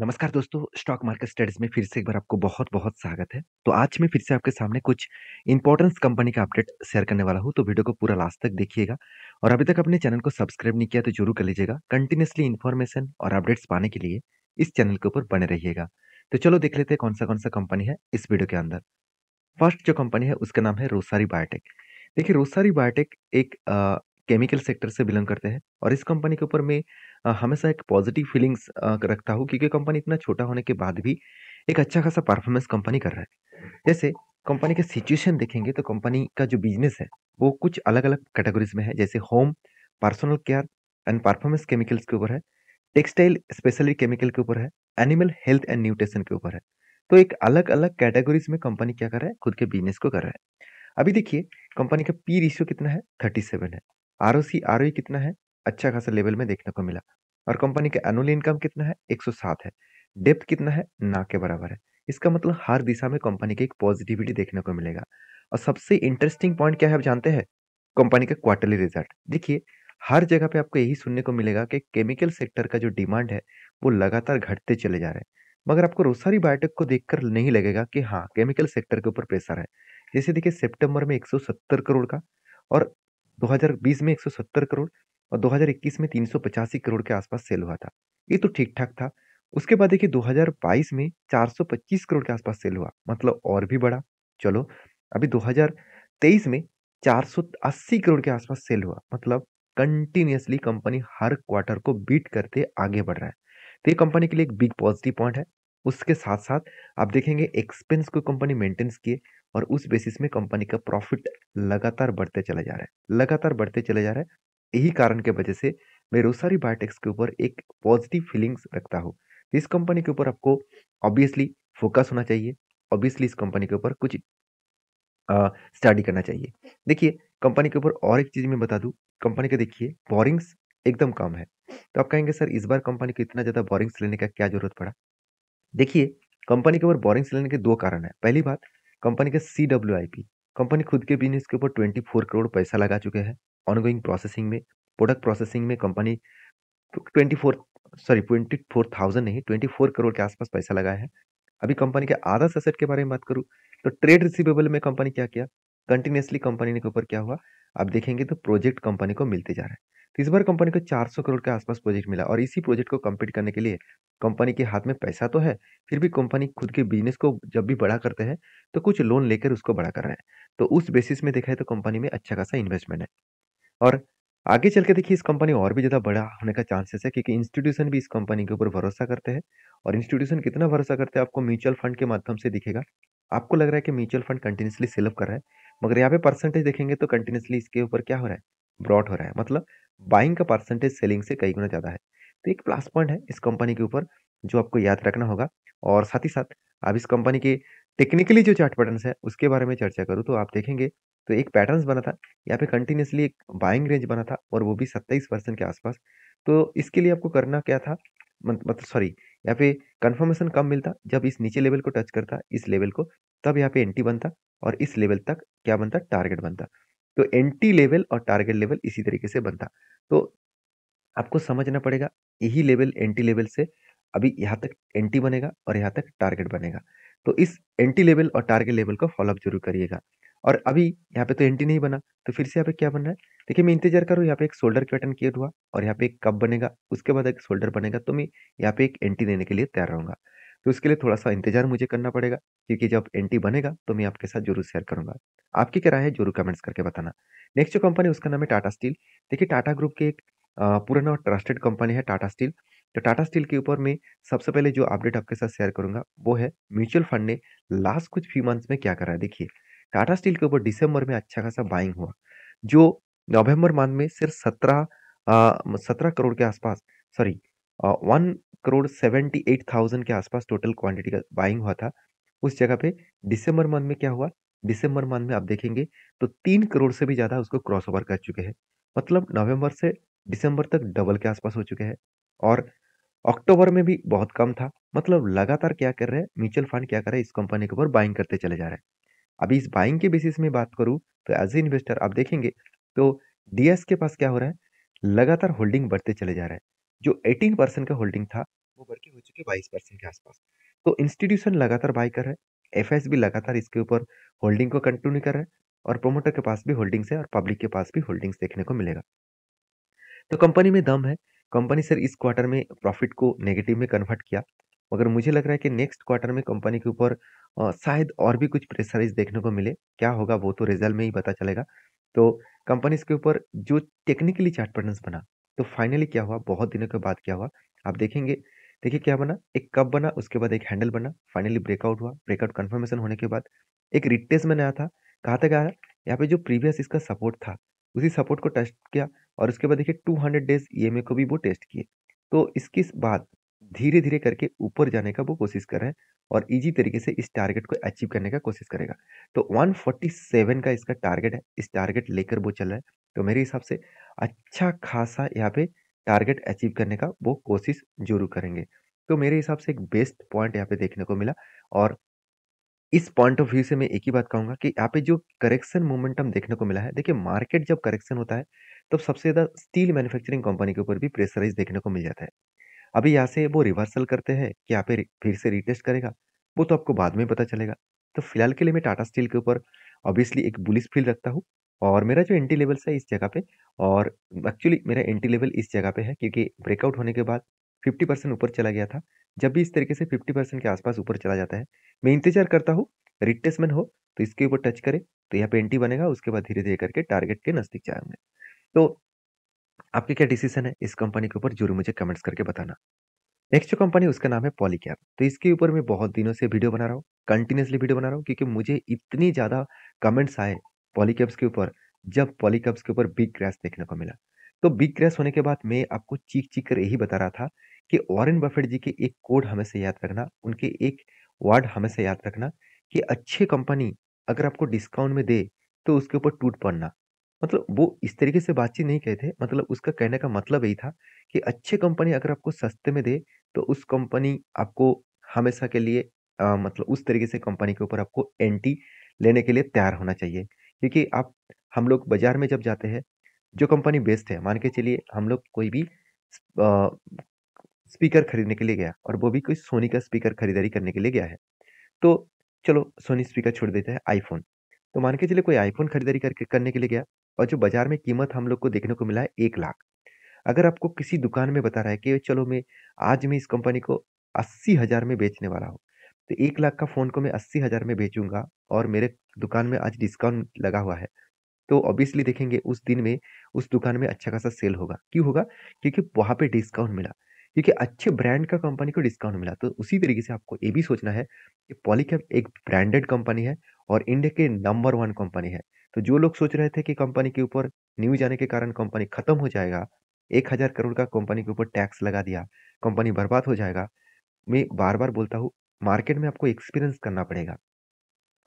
नमस्कार दोस्तों stock market studies में फिर से एक बार आपको बहुत बहुत स्वागत है तो आज मैं फिर से आपके सामने कुछ इंपॉर्टेंस कंपनी का अपडेट शेयर करने वाला हूँ तो वीडियो को पूरा लास्ट तक देखिएगा और अभी तक अपने चैनल को सब्सक्राइब नहीं किया तो जरूर कर लीजिएगा कंटिन्यूसली इन्फॉर्मेशन और अपडेट्स पाने के लिए इस चैनल के ऊपर बने रहिएगा तो चलो देख लेते हैं कौन सा कौन सा कंपनी है इस वीडियो के अंदर फर्स्ट जो कंपनी है उसका नाम है रोसारी बायोटेक देखिए रोसारी बायोटेक एक केमिकल सेक्टर से बिलोंग करते हैं और इस कंपनी के ऊपर मैं हमेशा एक पॉजिटिव फीलिंग्स रखता हूँ क्योंकि कंपनी इतना छोटा होने के बाद भी एक अच्छा खासा परफॉर्मेंस कंपनी कर रहा है जैसे कंपनी के सिचुएशन देखेंगे तो कंपनी का जो बिजनेस है वो कुछ अलग अलग कैटेगरीज में है जैसे home personal care and performance chemicals के ऊपर है टेक्सटाइल स्पेशली केमिकल के ऊपर है एनिमल हेल्थ एंड न्यूट्रिशन के ऊपर है तो एक अलग अलग कैटेगरीज में कंपनी क्या कर रहा है खुद के बिजनेस को कर रहा है अभी देखिए कंपनी का पी रेशियो कितना है थर्टी सेवन है R O C R O कितना है अच्छा खासा लेवल में देखने को मिला और कंपनी का एनुअल इनकम कितना है 107 है डेप्थ कितना है ना के बराबर है इसका मतलब हर दिशा में कंपनी की एक पॉजिटिविटी देखने को मिलेगा और सबसे इंटरेस्टिंग पॉइंट क्या है आप जानते हैं कंपनी का क्वार्टरली रिजल्ट देखिए हर जगह पे आपको यही सुनने को मिलेगा कि केमिकल सेक्टर का जो डिमांड है वो लगातार घटते चले जा रहे हैं मगर आपको रोसारी बायोटेक को देखकर नहीं लगेगा कि हाँ केमिकल सेक्टर के ऊपर प्रेशर है जैसे देखिए सितंबर में 170 करोड़ का और 2020 में 170 करोड़ और 2021 में तीन करोड़ के आसपास सेल हुआ था ये तो ठीक ठाक था उसके बाद देखिए 2022 में 425 करोड़ के आसपास सेल हुआ मतलब और भी बड़ा चलो अभी 2023 में 480 करोड़ के आसपास सेल हुआ मतलब कंटिन्यूसली कंपनी हर क्वार्टर को बीट करते आगे बढ़ रहा है तो ये कंपनी के लिए एक बिग पॉजिटिव पॉइंट है उसके साथ साथ आप देखेंगे एक्सपेंस को कंपनी मेंटेन्स किए और उस बेसिस में कंपनी का प्रॉफिट लगातार बढ़ते चले जा रहा है लगातार बढ़ते चले जा रहे हैं यही कारण के वजह से मैं रोसारी बायोटेक्स के ऊपर एक पॉजिटिव फीलिंग्स रखता हूँ इस कंपनी के ऊपर आपको ऑब्वियसली फोकस होना चाहिए ऑब्वियसली इस कंपनी के ऊपर कुछ स्टडी करना चाहिए देखिए कंपनी के ऊपर और एक चीज़ मैं बता दूँ कंपनी का देखिए बोरिंग्स एकदम कम है तो आप कहेंगे सर इस बार कंपनी को इतना ज़्यादा बोरिंग्स लेने का क्या जरूरत पड़ा देखिए कंपनी के ऊपर बोरिंग लेने के दो कारण है पहली बात कंपनी के C W I P company खुद के बिजनेस के ऊपर ट्वेंटी फोर करोड़ पैसा लगा चुके हैं ऑनगोइंग प्रोसेसिंग में प्रोडक्ट प्रोसेसिंग में company twenty four sorry twenty four thousand नहीं ट्वेंटी फोर करोड़ के आसपास पैसा लगाया है अभी कंपनी के आधा ससेट के बारे में बात करूँ तो ट्रेड रिसिवेबल में कंपनी क्या किया कंटिन्यूसली कंपनी के ऊपर क्या हुआ आप देखेंगे तो प्रोजेक्ट कंपनी को मिलते जा रहे हैं तो इस बार कंपनी को 400 करोड़ के आसपास प्रोजेक्ट मिला और इसी प्रोजेक्ट को कंप्लीट करने के लिए कंपनी के हाथ में पैसा तो है फिर भी कंपनी खुद के बिजनेस को जब भी बड़ा करते हैं तो कुछ लोन लेकर उसको बड़ा कर रहे हैं तो उस बेसिस में देखा है तो कंपनी में अच्छा खासा इन्वेस्टमेंट है और आगे चल के देखिए इस कंपनी और भी ज़्यादा बड़ा होने का चांसेस है क्योंकि इंस्टीट्यूशन भी इस कंपनी के ऊपर भरोसा करते हैं और इंस्टीट्यूशन कितना भरोसा करते हैं आपको म्यूचुअल फंड के माध्यम से दिखेगा आपको लग रहा है कि म्यूचुअल फंड कंटिन्यूसली सेलअप कर रहा है मगर यहाँ पे परसेंटेज देखेंगे तो कंटिन्यूसली इसके ऊपर क्या हो रहा है ब्रॉड हो रहा है मतलब बाइंग का परसेंटेज सेलिंग से कई गुना ज़्यादा है तो एक प्लस पॉइंट है इस कंपनी के ऊपर जो आपको याद रखना होगा और साथ ही साथ आप इस कंपनी के टेक्निकली जो चार्ट पैटर्न है उसके बारे में चर्चा करूँ तो आप देखेंगे तो एक पैटर्न बना था यहाँ पे कंटिन्यूसली एक बाइंग रेंज बना था और वो भी सत्ताईस परसेंट के आसपास तो इसके लिए आपको करना क्या था मतलब सॉरी यहाँ पे कंफर्मेशन कम मिलता जब इस नीचे लेवल को टच करता इस लेवल को तब यहाँ पे एंटी बनता और इस लेवल तक क्या बनता टारगेट बनता तो एंटी लेवल और टारगेट लेवल इसी तरीके से बनता तो आपको समझना पड़ेगा यही लेवल एंटी लेवल से अभी यहाँ तक एंटी बनेगा और यहाँ तक टारगेट बनेगा तो इस एंटी लेवल और टारगेट लेवल को फॉलोअप जरूर करिएगा और अभी यहाँ पे तो एंटी नहीं बना तो फिर से यहाँ पे क्या बन रहा है देखिए मैं इंतजार करूँ यहाँ पे एक शोल्डर पैटर्न क्रिएट हुआ और यहाँ पे एक कप बनेगा उसके बाद एक शोल्डर बनेगा तो मैं यहाँ पे एक एंटी देने के लिए तैयार रहूँगा तो इसके लिए थोड़ा सा इंतजार मुझे करना पड़ेगा क्योंकि जब एंटी बनेगा तो मैं आपके साथ जरूर शेयर करूंगा आपकी क्या राय है जरूर कमेंट्स करके बताना नेक्स्ट जो कंपनी उसका नाम है टाटा स्टील देखिए टाटा ग्रुप की एक पुराना और ट्रस्टेड कंपनी है टाटा स्टील तो टाटा स्टील के ऊपर मैं सबसे पहले जो अपडेट आपके साथ शेयर करूंगा वो है म्यूचुअल फंड ने लास्ट कुछ फ्यू मंथ्स में क्या करा है देखिए टाटा स्टील के ऊपर दिसंबर में अच्छा खासा बाइंग हुआ जो नवंबर मंथ में सिर्फ सत्रह सत्रह करोड़ के आसपास sorry one crore seventy eight thousand के आसपास टोटल क्वांटिटी का बाइंग हुआ था उस जगह पे दिसंबर मंथ में क्या हुआ दिसंबर मंथ में आप देखेंगे तो तीन करोड़ से भी ज़्यादा उसको क्रॉस ओवर कर चुके हैं मतलब नवंबर से दिसंबर तक डबल के आसपास हो चुके हैं और अक्टूबर में भी बहुत कम था मतलब लगातार क्या कर रहे हैं म्यूचुअल फंड क्या कर रहे हैं इस कंपनी के ऊपर बाइंग करते चले जा रहे हैं अभी इस बाइंग के बेसिस में बात करूँ तो एज ए इन्वेस्टर आप देखेंगे तो डीएस के पास क्या हो रहा है लगातार होल्डिंग बढ़ते चले जा रहे हैं जो 18 परसेंट का होल्डिंग था वो बढ़ के हो चुके बाईस परसेंट के आसपास तो इंस्टीट्यूशन लगातार बाई कर रहे है एफ भी लगातार इसके ऊपर होल्डिंग को कंटिन्यू कर रहा है और प्रोमोटर के पास भी होल्डिंग्स है और पब्लिक के पास भी होल्डिंग्स देखने को मिलेगा तो कंपनी में दम है कंपनी सर इस क्वार्टर में प्रॉफिट को नेगेटिव में कन्वर्ट किया मगर मुझे लग रहा है कि नेक्स्ट क्वार्टर में कंपनी के ऊपर शायद और भी कुछ प्रेशराइज देखने को मिले क्या होगा वो तो रिजल्ट में ही पता चलेगा तो कंपनीज के ऊपर जो टेक्निकली चार्ट पैटर्न्स बना तो फाइनली क्या हुआ बहुत दिनों के बाद क्या हुआ आप देखेंगे देखिए क्या बना एक कप बना उसके बाद एक हैंडल बना फाइनली ब्रेकआउट हुआ ब्रेकआउट कन्फर्मेशन होने के बाद एक रिटेस मैंने आया था कहा था क्या यहाँ पे जो प्रीवियस इसका सपोर्ट था उसी सपोर्ट को टेस्ट किया और उसके बाद देखिए 200 डेज ई को भी वो टेस्ट किए तो इसके बाद धीरे धीरे करके ऊपर जाने का वो कोशिश कर रहे हैं और इजी तरीके से इस टारगेट को अचीव करने का कोशिश करेगा तो 147 का इसका टारगेट है इस टारगेट लेकर वो चल रहा है तो मेरे हिसाब से अच्छा खासा यहाँ पे टारगेट अचीव करने का वो कोशिश जरूर करेंगे तो मेरे हिसाब से एक बेस्ट पॉइंट यहाँ पे देखने को मिला और इस पॉइंट ऑफ व्यू से मैं एक ही बात कहूंगा कि यहाँ पे जो करेक्शन मोमेंटम देखने को मिला है देखिए मार्केट जब करेक्शन होता है तब सबसे ज़्यादा स्टील मैन्युफैक्चरिंग कंपनी के ऊपर भी प्रेशराइज देखने को मिल जाता है अभी यहाँ से वो रिवर्सल करते हैं कि यहाँ पे फिर से रिटेस्ट करेगा वो तो आपको बाद में पता चलेगा तो फिलहाल के लिए मैं टाटा स्टील के ऊपर ऑब्वियसली एक बुलिस फील रखता हूँ और मेरा जो एंट्री लेवल है इस जगह पे और एक्चुअली मेरा एंट्री लेवल इस जगह पे है क्योंकि ब्रेकआउट होने के बाद 50 परसेंट ऊपर चला गया था जब भी इस तरीके से 50 परसेंट के आसपास ऊपर चला जाता है मैं इंतजार करता हूँ रिट्रेसमेंट हो तो इसके ऊपर टच करे तो यहाँ पे एंट्री बनेगा उसके बाद धीरे धीरे करके टारगेट के नज़दीक जाएंगे तो आपके क्या डिसीजन है इस कंपनी के ऊपर जरूर मुझे कमेंट्स करके बताना नेक्स्ट जो कंपनी उसका नाम है पॉलीकैप तो इसके ऊपर मैं बहुत दिनों से वीडियो बना रहा हूँ कंटिन्यूसली वीडियो बना रहा हूँ क्योंकि मुझे इतनी ज़्यादा कमेंट्स आए पॉलीकैप्स के ऊपर जब पॉलीकैप्स के ऊपर बिग क्रैश देखने को मिला तो बिग क्रैश होने के बाद मैं आपको चीख चीख कर यही बता रहा था कि वॉरेन बफेट जी के एक कोड हमेशा याद रखना उनके एक वर्ड हमेशा याद रखना कि अच्छी कंपनी अगर आपको डिस्काउंट में दे तो उसके ऊपर टूट पड़ना मतलब वो इस तरीके से बातचीत नहीं कहे थे मतलब उसका कहने का मतलब यही था कि अच्छे कंपनी अगर आपको सस्ते में दे तो उस कंपनी आपको हमेशा के लिए आ, मतलब उस तरीके से कंपनी के ऊपर आपको एंटी लेने के लिए तैयार होना चाहिए क्योंकि आप हम लोग बाज़ार में जब जाते हैं जो कंपनी बेस्ट है मान के चलिए हम लोग कोई भी स्पीकर खरीदने के लिए गया और वो भी कोई सोनी का स्पीकर खरीदारी करने के लिए गया है तो चलो सोनी स्पीकर छोड़ देते हैं आईफोन तो मान के चलिए कोई आईफोन खरीदारी करके करने के लिए गया और जो बाज़ार में कीमत हम लोग को देखने को मिला है एक लाख अगर आपको किसी दुकान में बता रहा है कि चलो मैं आज मैं इस कंपनी को अस्सी हज़ार में बेचने वाला हूँ तो एक लाख का फ़ोन को मैं अस्सी हज़ार में बेचूंगा और मेरे दुकान में आज डिस्काउंट लगा हुआ है तो ऑब्वियसली देखेंगे उस दिन में उस दुकान में अच्छा खासा सेल होगा क्यों होगा क्योंकि वहाँ पे डिस्काउंट मिला क्योंकि अच्छे ब्रांड का कंपनी को डिस्काउंट मिला तो उसी तरीके से आपको ये भी सोचना है कि पॉलीकैप एक ब्रांडेड कंपनी है और इंडिया के नंबर वन कंपनी है तो जो लोग सोच रहे थे कि कंपनी के ऊपर न्यूज आने के कारण कंपनी खत्म हो जाएगा एक हज़ार करोड़ का कंपनी के ऊपर टैक्स लगा दिया कंपनी बर्बाद हो जाएगा मैं बार बार बोलता हूँ मार्केट में आपको एक्सपीरियंस करना पड़ेगा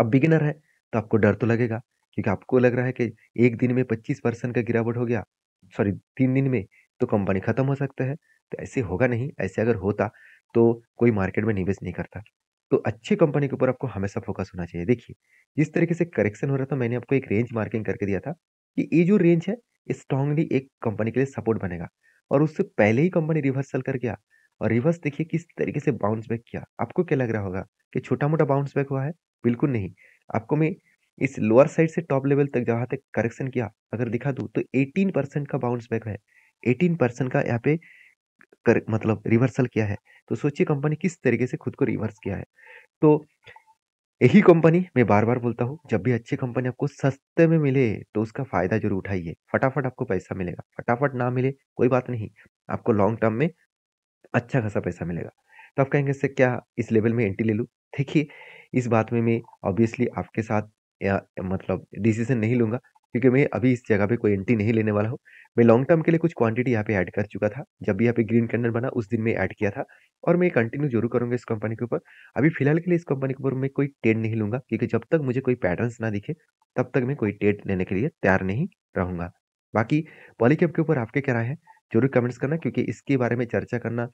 अब बिगिनर है तो आपको डर तो लगेगा क्योंकि आपको लग रहा है कि एक दिन में पच्चीस परसेंट का गिरावट हो गया सॉरी तीन दिन में तो कंपनी ख़त्म हो सकता है तो ऐसे होगा नहीं ऐसे अगर होता तो कोई मार्केट में निवेश नहीं करता तो अच्छी कंपनी के ऊपर आपको हमेशा फोकस होना चाहिए देखिए जिस तरीके से करेक्शन हो रहा था मैंने आपको एक रेंज मार्किंग करके दिया था कि ये जो रेंज है ये स्ट्रांगली एक कंपनी के लिए सपोर्ट बनेगा और उससे पहले ही कंपनी रिवर्सल कर गया और रिवर्स देखिए किस तरीके से बाउंस बैक किया आपको क्या लग रहा होगा कि छोटा मोटा बाउंस बैक हुआ है बिल्कुल नहीं आपको मैं इस लोअर साइड से टॉप लेवल तक जहाँ तक करेक्शन किया अगर दिखा दूँ तो 18 परसेंट का बाउंस बैक है 18 परसेंट का यहाँ पे कर मतलब रिवर्सल किया है तो सोचिए कंपनी किस तरीके से खुद को रिवर्स किया है तो यही कंपनी मैं बार बार बोलता हूँ जब भी अच्छी कंपनी आपको सस्ते में मिले तो उसका फ़ायदा जरूर उठाइए फटाफट आपको पैसा मिलेगा फटाफट ना मिले कोई बात नहीं आपको लॉन्ग टर्म में अच्छा खासा पैसा मिलेगा तो आप कहेंगे इससे क्या इस लेवल में एंट्री ले लूँ देखिए इस बात में मैं ऑब्वियसली आपके साथ या मतलब डिसीजन नहीं लूँगा क्योंकि मैं अभी इस जगह पे कोई एंट्री नहीं लेने वाला हूँ मैं लॉन्ग टर्म के लिए कुछ क्वांटिटी यहाँ पे ऐड कर चुका था जब भी यहाँ पे ग्रीन कैंडल बना उस दिन मैं ऐड किया था और मैं कंटिन्यू जरूर करूँगा इस कंपनी के ऊपर अभी फिलहाल के लिए इस कंपनी के ऊपर मैं कोई टेड नहीं लूँगा क्योंकि जब तक मुझे कोई पैटर्न ना दिखे तब तक मैं कोई टेड लेने के लिए तैयार नहीं रहूँगा बाकी पॉलीकेप के ऊपर आपके क्या राय है जरूर कमेंट्स करना क्योंकि इसके बारे में चर्चा करना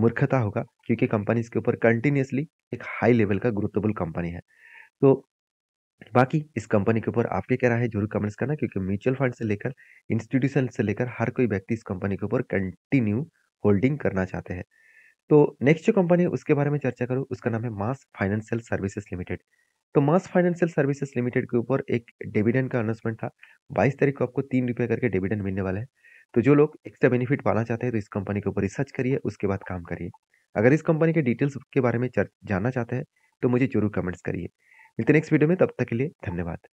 मूर्खता होगा क्योंकि कंपनी इसके ऊपर कंटिन्यूसली एक हाई लेवल का ग्रोथेबल कंपनी है तो बाकी इस कंपनी के ऊपर आपके क्या राय है जरूर कमेंट्स करना क्योंकि म्यूचुअल फंड से लेकर इंस्टीट्यूशन से लेकर हर कोई व्यक्ति इस कंपनी के ऊपर कंटिन्यू होल्डिंग करना चाहते हैं तो नेक्स्ट जो कंपनी है उसके बारे में चर्चा करूँ उसका नाम है मास फाइनेंशियल सर्विसेज लिमिटेड तो मास फाइनेंशियल सर्विसेज लिमिटेड के ऊपर एक डिविडेंड का अनाउंसमेंट था बाईस तारीख को आपको तीन रुपये करके डिविडेंड मिलने वाला है तो जो लोग एक्स्ट्रा बेनिफिट पाना चाहते हैं तो इस कंपनी के ऊपर रिसर्च करिए उसके बाद काम करिए अगर इस कंपनी के डिटेल्स के बारे में जानना चाहते हैं तो मुझे जरूर कमेंट्स करिए मिलते नेक्स्ट वीडियो में तब तक के लिए धन्यवाद